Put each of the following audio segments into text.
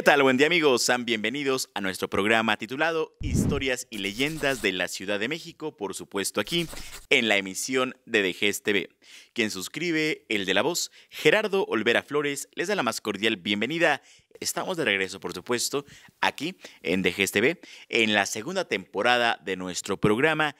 ¿Qué tal? Buen día amigos, sean bienvenidos a nuestro programa titulado Historias y leyendas de la Ciudad de México, por supuesto aquí, en la emisión de DGSTV. Quien suscribe, el de la voz, Gerardo Olvera Flores, les da la más cordial bienvenida. Estamos de regreso, por supuesto, aquí en DGSTV, en la segunda temporada de nuestro programa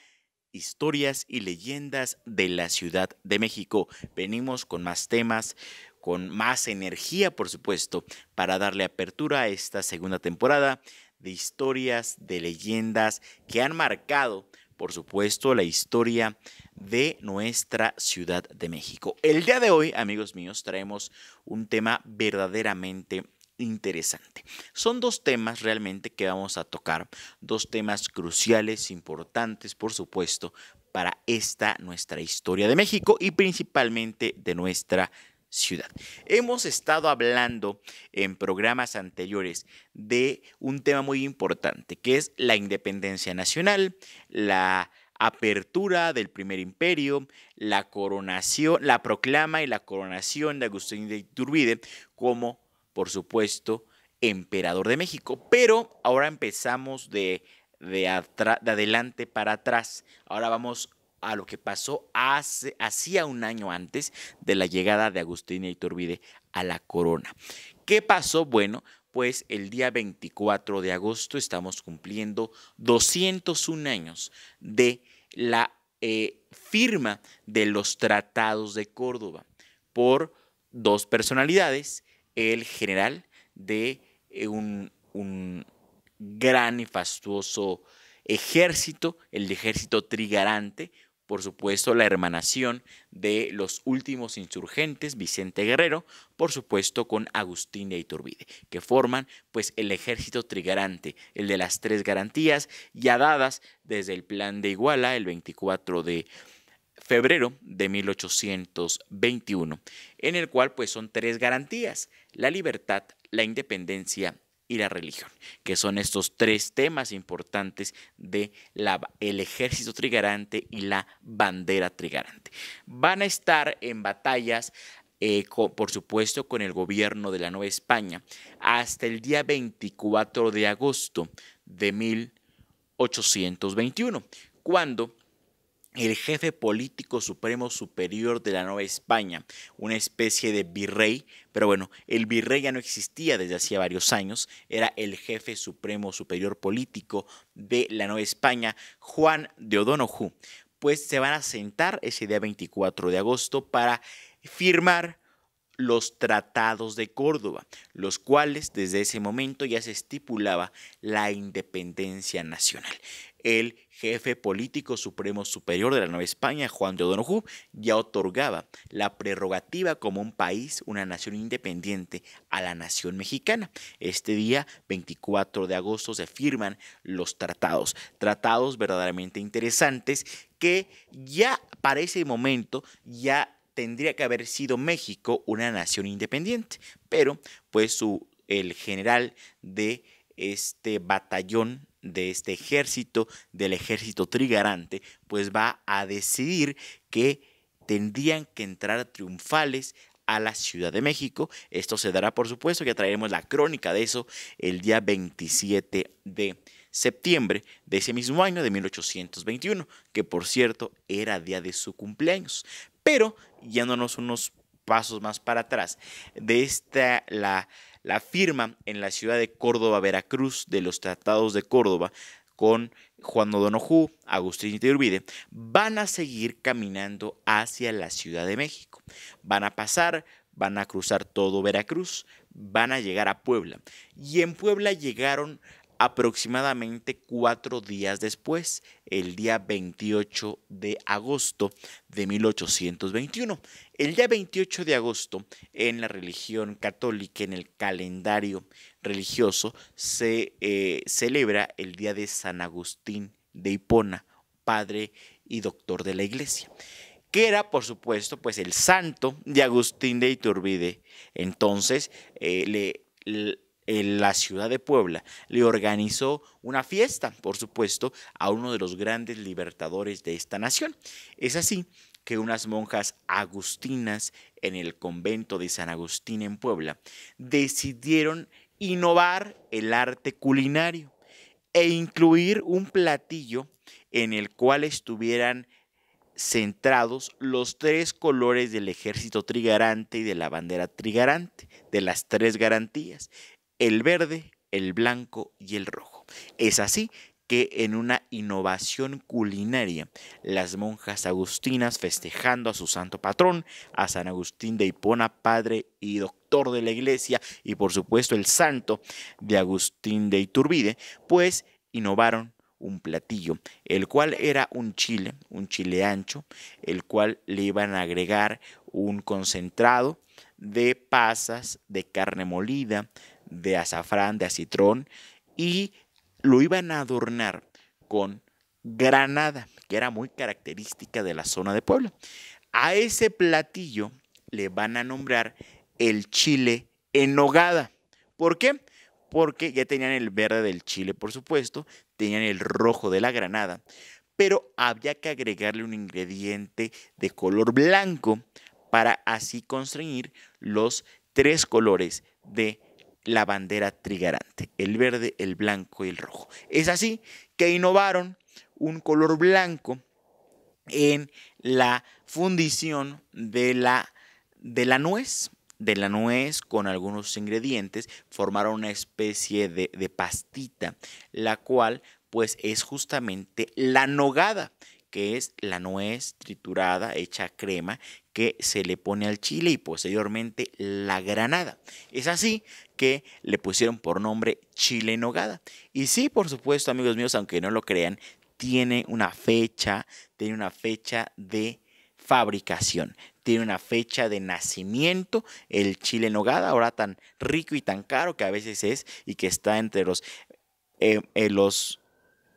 historias y leyendas de la Ciudad de México. Venimos con más temas, con más energía, por supuesto, para darle apertura a esta segunda temporada de historias, de leyendas que han marcado, por supuesto, la historia de nuestra Ciudad de México. El día de hoy, amigos míos, traemos un tema verdaderamente interesante. Son dos temas realmente que vamos a tocar, dos temas cruciales, importantes, por supuesto, para esta nuestra historia de México y principalmente de nuestra ciudad. Hemos estado hablando en programas anteriores de un tema muy importante, que es la independencia nacional, la apertura del primer imperio, la coronación, la proclama y la coronación de Agustín de Iturbide como, por supuesto, emperador de México. Pero ahora empezamos de, adelante para atrás. Ahora vamos a lo que pasó hace, hacía un año antes de la llegada de Agustín Iturbide a la corona. ¿Qué pasó? Bueno, pues el día 24 de agosto estamos cumpliendo 201 años de la eh, firma de los tratados de Córdoba por dos personalidades, el general de eh, un, un, gran y fastuoso ejército, el ejército trigarante, por supuesto la hermanación de los últimos insurgentes, Vicente Guerrero, por supuesto con Agustín de Iturbide, que forman pues el ejército trigarante, el de las tres garantías ya dadas desde el plan de Iguala el 24 de febrero de 1821, en el cual pues son tres garantías, la libertad, la independencia y la religión, que son estos tres temas importantes de el ejército trigarante y la bandera trigarante. Van a estar en batallas eh, por supuesto con el gobierno de la Nueva España, hasta el día 24 de agosto de 1821, cuando el jefe político supremo superior de la Nueva España, una especie de virrey, pero bueno, el virrey ya no existía desde hacía varios años, era el jefe supremo superior político de la Nueva España, Juan de Odonojú. Pues se van a sentar ese día 24 de agosto para firmar los tratados de Córdoba, los cuales desde ese momento ya se estipulaba la independencia nacional el jefe político supremo superior de la Nueva España, Juan de O'Donoghue, ya otorgaba la prerrogativa como un país, una nación independiente, a la nación mexicana. Este día, 24 de agosto, se firman los tratados, tratados verdaderamente interesantes que ya para ese momento ya tendría que haber sido México una nación independiente, pero pues el general de este batallón de este ejército, del ejército trigarante, pues va a decidir que tendrían que entrar triunfales a la Ciudad de México. Esto se dará, por supuesto, ya traeremos la crónica de eso el día 27 de septiembre de ese mismo año de 1821, que por cierto era día de su cumpleaños. Pero yéndonos unos pasos más para atrás, de esta, la, la firma en la ciudad de Córdoba, Veracruz, de los tratados de Córdoba, con Juan O'Donoghue, Agustín Iturbide, van a seguir caminando hacia la Ciudad de México. Van a pasar, van a cruzar todo Veracruz, van a llegar a Puebla. Y en Puebla llegaron aproximadamente cuatro días después, el día 28 de agosto de 1821. El día 28 de agosto, en la religión católica, en el calendario religioso, se eh, celebra el día de San Agustín de Hipona, padre y doctor de la iglesia que era, por supuesto, pues el santo de Agustín de Iturbide. Entonces, eh, le en la ciudad de Puebla, le organizó una fiesta, por supuesto, a uno de los grandes libertadores de esta nación. Es así que unas monjas agustinas en el convento de San Agustín en Puebla decidieron innovar el arte culinario e incluir un platillo en el cual estuvieran centrados los tres colores del ejército trigarante y de la bandera trigarante, de las tres garantías, el verde, el blanco y el rojo. Es así que en una innovación culinaria, las monjas agustinas festejando a su santo patrón, a San Agustín de Hipona, padre y doctor de la iglesia, y por supuesto el santo de Agustín de Iturbide, pues innovaron un platillo, el cual era un chile, un chile ancho, el cual le iban a agregar un concentrado de pasas, de carne molida, de azafrán, de acitrón, y lo iban a adornar con granada, que era muy característica de la zona de Puebla. A ese platillo le van a nombrar el chile en nogada. ¿Por qué? Porque ya tenían el verde del chile, por supuesto, tenían el rojo de la granada, pero había que agregarle un ingrediente de color blanco para así construir los tres colores de la bandera trigarante, el verde, el blanco y el rojo. Es así que innovaron un color blanco en la fundición de la, de la nuez. De la nuez con algunos ingredientes formaron una especie de, de pastita, la cual pues es justamente la nogada, que es la nuez triturada, hecha crema, que se le pone al chile y posteriormente la granada. Es así que le pusieron por nombre chile nogada. Y sí, por supuesto, amigos míos, aunque no lo crean, tiene una fecha, tiene una fecha de fabricación. Tiene una fecha de nacimiento, el chile nogada, ahora tan rico y tan caro que a veces es y que está entre los, eh, eh, los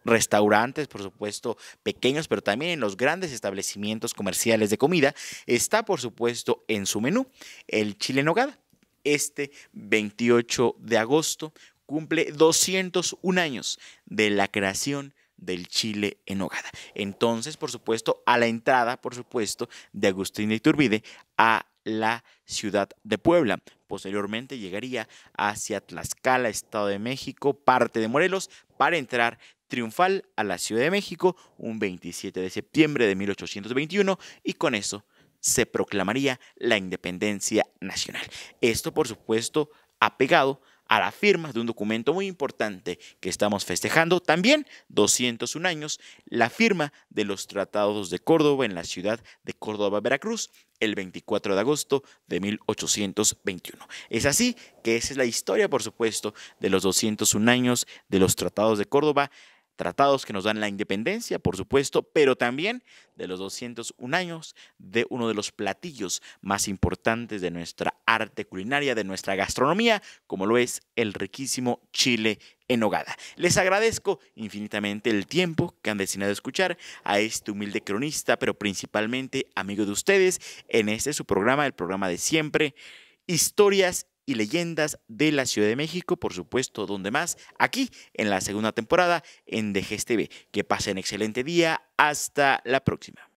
restaurantes, por supuesto, pequeños, pero también en los grandes establecimientos comerciales de comida, está, por supuesto, en su menú el chile en nogada. Este 28 de agosto cumple 201 años de la creación del chile en nogada. Entonces, por supuesto, a la entrada, por supuesto, de Agustín de Iturbide a la ciudad de Puebla. Posteriormente llegaría hacia Tlaxcala, Estado de México, parte de Morelos, para entrar triunfal a la Ciudad de México un 27 de septiembre de 1821 y con eso se proclamaría la independencia nacional. Esto, por supuesto, ha pegado a la firma de un documento muy importante que estamos festejando, también 201 años, la firma de los tratados de Córdoba en la ciudad de Córdoba, Veracruz, el 24 de agosto de 1821. Es así que esa es la historia, por supuesto, de los 201 años de los tratados de Córdoba, Tratados que nos dan la independencia, por supuesto, pero también de los 201 años de uno de los platillos más importantes de nuestra arte culinaria, de nuestra gastronomía, como lo es el riquísimo chile en Hogada. Les agradezco infinitamente el tiempo que han destinado a escuchar a este humilde cronista, pero principalmente amigo de ustedes en este su programa, el programa de siempre, Historias y leyendas de la Ciudad de México, por supuesto, donde más, aquí en la segunda temporada en DGSTV. Que pasen excelente día, hasta la próxima.